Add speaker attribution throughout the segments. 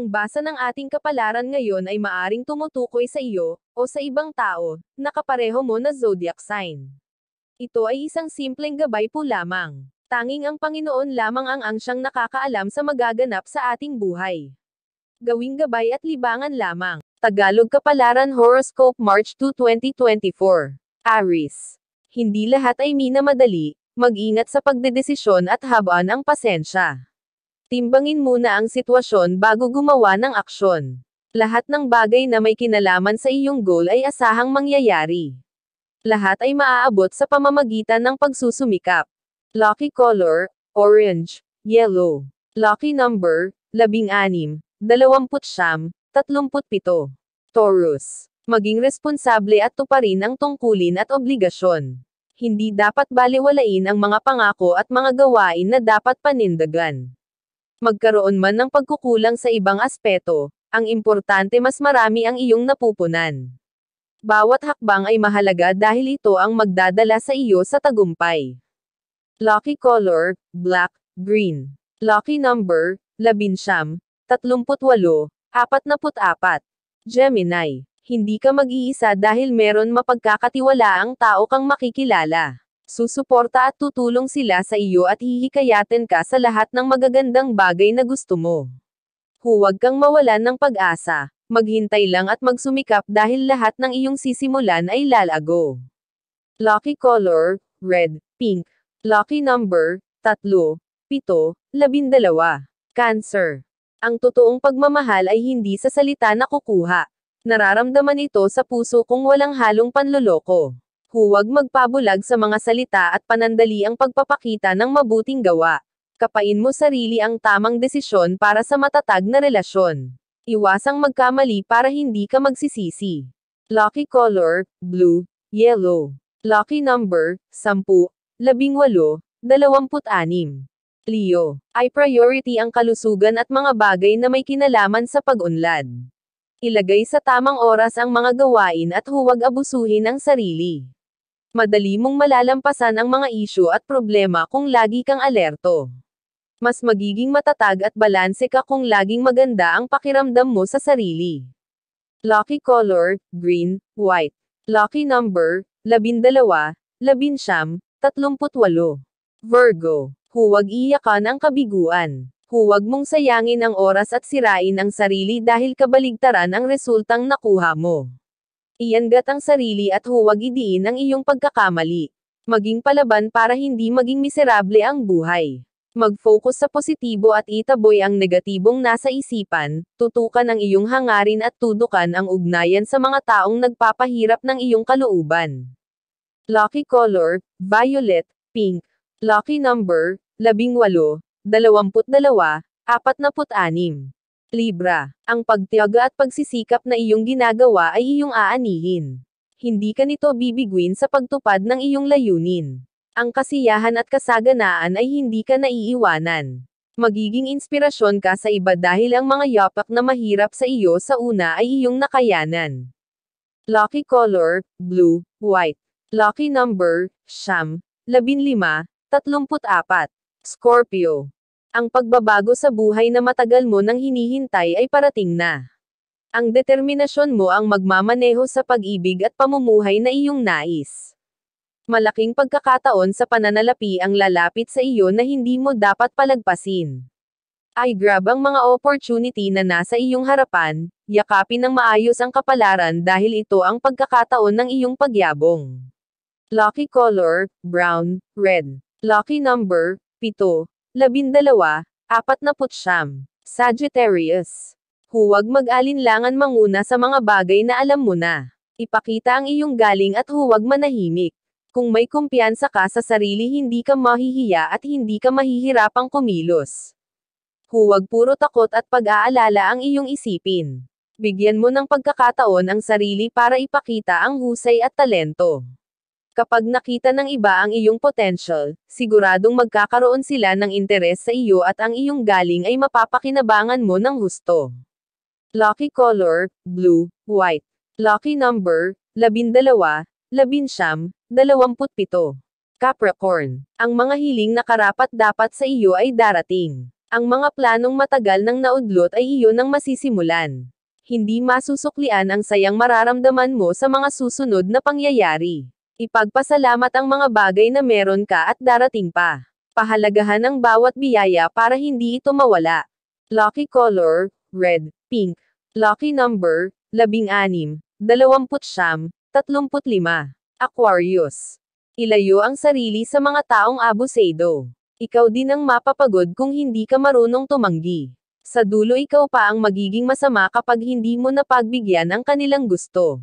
Speaker 1: ang basa ng ating kapalaran ngayon ay maaring tumutukoy sa iyo, o sa ibang tao, na kapareho mo na zodiac sign. Ito ay isang simpleng gabay po lamang. Tanging ang Panginoon lamang ang ang siyang nakakaalam sa magaganap sa ating buhay. Gawing gabay at libangan lamang. Tagalog Kapalaran Horoscope March 2, 2024. Aris. Hindi lahat ay minamadali, mag-ingat sa pagdedesisyon at habaan ang pasensya. Timbangin muna ang sitwasyon bago gumawa ng aksyon. Lahat ng bagay na may kinalaman sa iyong goal ay asahang mangyayari. Lahat ay maaabot sa pamamagitan ng pagsusumikap. Lucky color, orange, yellow. Lucky number, labing anim, dalawamput siyam, tatlumput pito. Taurus. Maging responsable at tuparin ang tungkulin at obligasyon. Hindi dapat baliwalain ang mga pangako at mga gawain na dapat panindagan magkaroon man ng pagkukulang sa ibang aspeto, ang importante mas marami ang iyong napupunan. Bawat hakbang ay mahalaga dahil ito ang magdadala sa iyo sa tagumpay. Lucky color, black, green. Lucky number, labinsyam, tatlumputwalo, apatnaputapat. Gemini, hindi ka mag-iisa dahil meron mapagkakatiwalaang tao kang makikilala. Susuporta at tutulong sila sa iyo at hihikayatin ka sa lahat ng magagandang bagay na gusto mo. Huwag kang mawalan ng pag-asa. Maghintay lang at magsumikap dahil lahat ng iyong sisimulan ay lalago. Lucky color, red, pink. Lucky number, 3, 7, 12 Cancer. Ang totoong pagmamahal ay hindi sa salita na kukuha. Nararamdaman ito sa puso kung walang halong panloloko. Huwag magpabulag sa mga salita at panandali ang pagpapakita ng mabuting gawa. Kapain mo sarili ang tamang desisyon para sa matatag na relasyon. Iwasang magkamali para hindi ka magsisisi. Lucky color, blue, yellow. Lucky number, 10, 18, 26. Leo, ay priority ang kalusugan at mga bagay na may kinalaman sa pag-unlad. Ilagay sa tamang oras ang mga gawain at huwag abusuhin ang sarili. Madali mong malalampasan ang mga isyu at problema kung lagi kang alerto. Mas magiging matatag at balanse ka kung laging maganda ang pakiramdam mo sa sarili. Lucky color, green, white. Lucky number, labindalawa, labinsyam, tatlumputwalo. Virgo. Huwag iyakan ang kabiguan. Huwag mong sayangin ang oras at sirain ang sarili dahil kabaligtaran ang resultang nakuha mo. Iangat ang sarili at huwag idiin ang iyong pagkakamali. Maging palaban para hindi maging miserable ang buhay. Mag-focus sa positibo at itaboy ang negatibong nasa isipan, tutukan ang iyong hangarin at tudukan ang ugnayan sa mga taong nagpapahirap ng iyong kalooban. Lucky color, violet, pink. Lucky number, 18, 22, 46. Libra, ang pagtiyaga at pagsisikap na iyong ginagawa ay iyong aanihin. Hindi ka nito bibiguin sa pagtupad ng iyong layunin. Ang kasiyahan at kasaganaan ay hindi ka naiiwanan. Magiging inspirasyon ka sa iba dahil ang mga yapak na mahirap sa iyo sa una ay iyong nakayanan. Lucky color, blue, white. Lucky number, siyam, labinlima, tatlumput apat. Scorpio. Ang pagbabago sa buhay na matagal mo nang hinihintay ay parating na. Ang determinasyon mo ang magmamaneho sa pag-ibig at pamumuhay na iyong nais. Malaking pagkakataon sa pananalapi ang lalapit sa iyo na hindi mo dapat palagpasin. Ay grab ang mga opportunity na nasa iyong harapan, yakapin ng maayos ang kapalaran dahil ito ang pagkakataon ng iyong pagyabong. Lucky color, brown, red. Lucky number, pito. Labindalawa, apat na putsyam. Sagittarius. Huwag mag-alinlangan manguna sa mga bagay na alam mo na. Ipakita ang iyong galing at huwag manahimik. Kung may kumpiyansa ka sa sarili hindi ka mahihiya at hindi ka mahihirapang kumilos. Huwag puro takot at pag-aalala ang iyong isipin. Bigyan mo ng pagkakataon ang sarili para ipakita ang husay at talento. Kapag nakita ng iba ang iyong potential, siguradong magkakaroon sila ng interes sa iyo at ang iyong galing ay mapapakinabangan mo ng gusto. Lucky color, blue, white. Lucky number, labindalawa, labinsyam, dalawamputpito. Capricorn. Ang mga hiling na karapat dapat sa iyo ay darating. Ang mga planong matagal nang naudlot ay iyo nang masisimulan. Hindi masusuklian ang sayang mararamdaman mo sa mga susunod na pangyayari. Ipagpasalamat ang mga bagay na meron ka at darating pa. Pahalagahan ang bawat biyaya para hindi ito mawala. Lucky color, red, pink. Lucky number, labing anim, dalawamput siyam, tatlumput lima. Aquarius. Ilayo ang sarili sa mga taong abusado. Ikaw din ang mapapagod kung hindi ka marunong tumanggi. Sa dulo ikaw pa ang magiging masama kapag hindi mo napagbigyan ang kanilang gusto.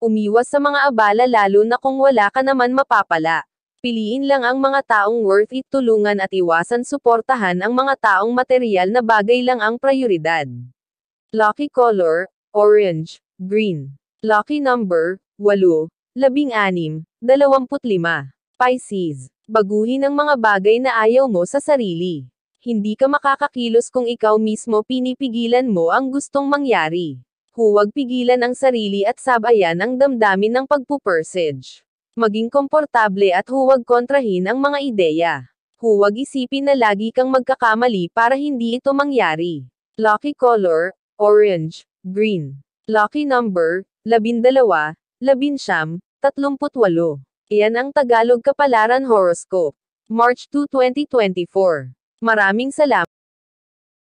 Speaker 1: Umiwas sa mga abala lalo na kung wala ka naman mapapala. Piliin lang ang mga taong worth it tulungan at iwasan suportahan ang mga taong material na bagay lang ang prioridad. Lucky color, orange, green. Lucky number, 8, 16, 25. Pisces. Baguhin ang mga bagay na ayaw mo sa sarili. Hindi ka makakakilos kung ikaw mismo pinipigilan mo ang gustong mangyari. Huwag pigilan ang sarili at sabayan ang damdamin ng pagpupersage. Maging komportable at huwag kontrahin ang mga ideya. Huwag isipin na lagi kang magkakamali para hindi ito mangyari. Lucky color, orange, green. Lucky number, labindalawa, labinsyam, tatlumputwalo. Iyan ang Tagalog Kapalaran Horoscope. March 2, 2024. Maraming salamat.